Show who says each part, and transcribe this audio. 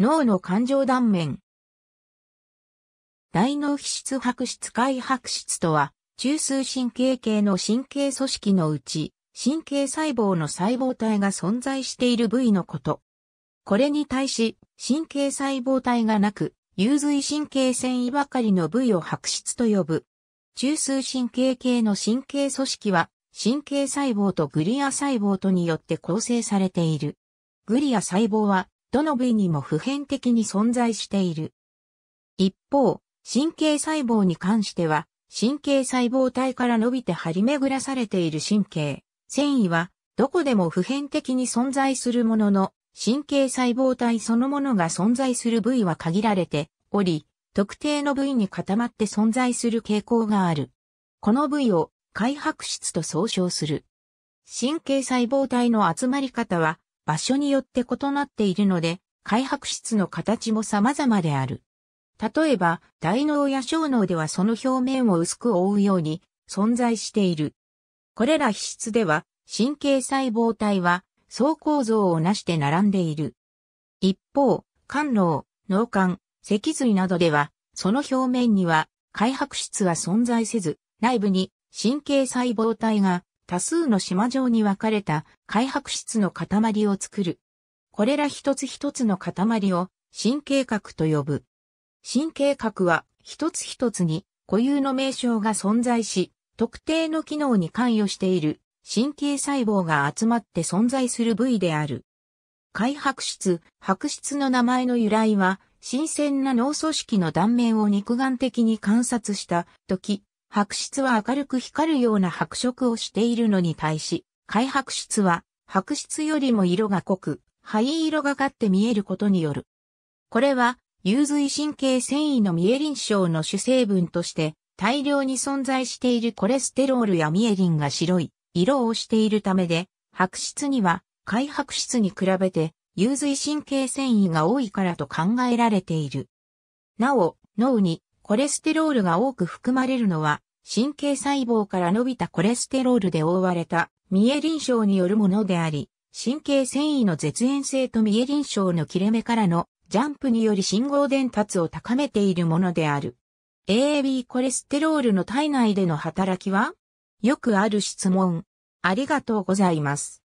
Speaker 1: 脳の感情断面。大脳皮質白質海白質とは、中枢神経系の神経組織のうち、神経細胞の細胞体が存在している部位のこと。これに対し、神経細胞体がなく、有髄神経繊維ばかりの部位を白質と呼ぶ。中枢神経系の神経組織は、神経細胞とグリア細胞とによって構成されている。グリア細胞は、どの部位にも普遍的に存在している。一方、神経細胞に関しては、神経細胞体から伸びて張り巡らされている神経、繊維は、どこでも普遍的に存在するものの、神経細胞体そのものが存在する部位は限られており、特定の部位に固まって存在する傾向がある。この部位を、開白質と総称する。神経細胞体の集まり方は、場所によって異なっているので、開白室の形も様々である。例えば、大脳や小脳ではその表面を薄く覆うように存在している。これら皮質では、神経細胞体は、層構造をなして並んでいる。一方、肝脳、脳幹、脊髄などでは、その表面には、開白室は存在せず、内部に神経細胞体が多数の島状に分かれた開白質の塊を作る。これら一つ一つの塊を神経核と呼ぶ。神経核は一つ一つに固有の名称が存在し、特定の機能に関与している神経細胞が集まって存在する部位である。開白質、白質の名前の由来は、新鮮な脳組織の断面を肉眼的に観察した時、白質は明るく光るような白色をしているのに対し、灰白質は白質よりも色が濃く、灰色がかって見えることによる。これは、有髄神経繊維のミエリン症の主成分として、大量に存在しているコレステロールやミエリンが白い色をしているためで、白質には、灰白質に比べて、有髄神経繊維が多いからと考えられている。なお、脳にコレステロールが多く含まれるのは、神経細胞から伸びたコレステロールで覆われたミエリン症によるものであり、神経繊維の絶縁性とミエリン症の切れ目からのジャンプにより信号伝達を高めているものである。AAB コレステロールの体内での働きはよくある質問。ありがとうございます。